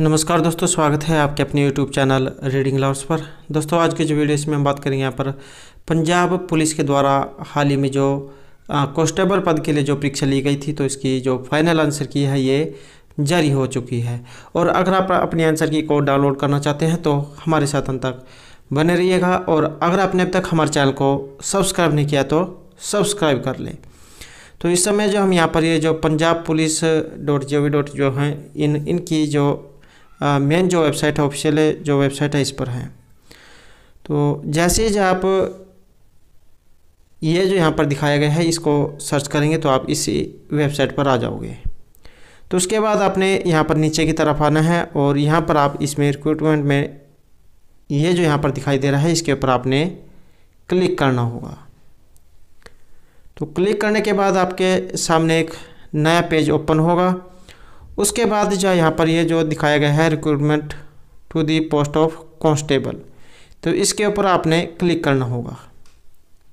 नमस्कार दोस्तों स्वागत है आपके अपने यूट्यूब चैनल रीडिंग लवर्स पर दोस्तों आज के जो वीडियो इसमें हम बात करेंगे यहाँ पर पंजाब पुलिस के द्वारा हाल ही में जो कॉन्स्टेबल पद के लिए जो परीक्षा ली गई थी तो इसकी जो फाइनल आंसर की है ये जारी हो चुकी है और अगर आप अपने आंसर की कोड डाउनलोड करना चाहते हैं तो हमारे साथ अंत तक बने रहिएगा और अगर आपने अब तक हमारे चैनल को सब्सक्राइब नहीं किया तो सब्सक्राइब कर लें तो इस समय जो हम यहाँ पर ये जो Punjab police dot G O V dot जो हैं इन इनकी जो मेन जो वेबसाइट है ऑफिशियल जो वेबसाइट है इस पर है तो जैसे ही आप ये जो यहाँ पर दिखाया गया है इसको सर्च करेंगे तो आप इसी वेबसाइट पर आ जाओगे तो उसके बाद आपने यहाँ पर नीचे की तरफ आना है और यहाँ पर आप इसमें रिक्रूटमेंट में ये जो यहाँ पर दिखाई दे रहा है इसके ऊपर आपने क्लिक करना होगा तो क्लिक करने के बाद आपके सामने एक नया पेज ओपन होगा उसके बाद जो यहाँ पर ये जो दिखाया गया है recruitment to the post of constable तो इसके ऊपर आपने क्लिक करना होगा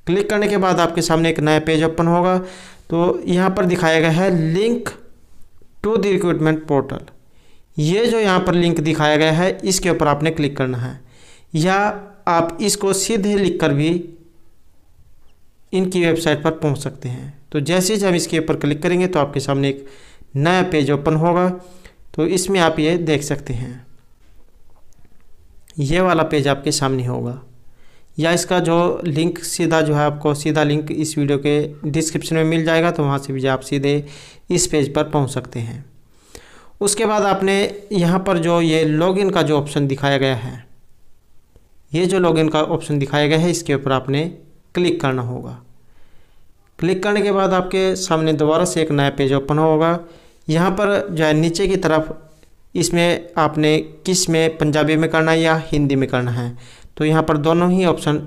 क्लिक करने के बाद आपके सामने एक नया पेज ओपन होगा तो यहाँ पर दिखाया गया है link to the recruitment portal ये जो यहाँ पर लिंक दिखाया गया है इसके ऊपर आपने क्लिक करना है या आप इसको सीधे लिख कर भी इनकी वेबसाइट पर पहुँच सकते हैं तो जैसे ही हम इसके ऊपर क्लिक करेंगे तो आपके सामने एक नया पेज ओपन होगा तो इसमें आप ये देख सकते हैं ये वाला पेज आपके सामने होगा या इसका जो लिंक सीधा जो है आपको सीधा लिंक इस वीडियो के डिस्क्रिप्शन में मिल जाएगा तो वहाँ से भी आप सीधे इस पेज पर पहुँच सकते हैं उसके बाद आपने यहाँ पर जो ये लॉगिन का जो ऑप्शन दिखाया गया है ये जो लॉगिन का ऑप्शन दिखाया गया है इसके ऊपर आपने क्लिक करना होगा क्लिक करने के बाद आपके सामने दोबारा से एक नया पेज ओपन होगा यहाँ पर जो है नीचे की तरफ इसमें आपने किस में पंजाबी में करना है या हिंदी में करना है तो यहाँ पर दोनों ही ऑप्शन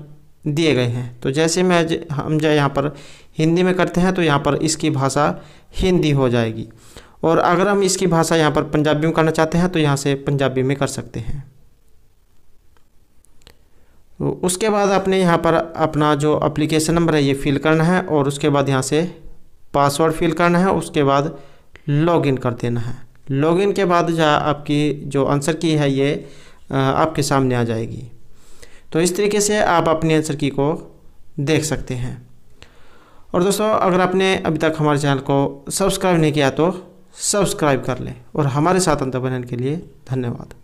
दिए गए हैं तो जैसे मैं हम जो यहाँ पर हिंदी में करते हैं तो यहाँ पर इसकी भाषा हिंदी हो जाएगी और अगर हम इसकी भाषा यहाँ पर पंजाबी में करना चाहते हैं तो यहाँ से पंजाबी में कर सकते हैं तो उसके बाद आपने यहाँ पर अपना जो अप्लीकेशन नंबर है ये फिल करना है और उसके बाद यहाँ से पासवर्ड फिल करना है उसके बाद लॉगिन कर देना है लॉगिन के बाद जो आपकी जो आंसर की है ये आपके सामने आ जाएगी तो इस तरीके से आप अपने आंसर की को देख सकते हैं और दोस्तों अगर आपने अभी तक हमारे चैनल को सब्सक्राइब नहीं किया तो सब्सक्राइब कर लें और हमारे साथ अंतर बनने के लिए धन्यवाद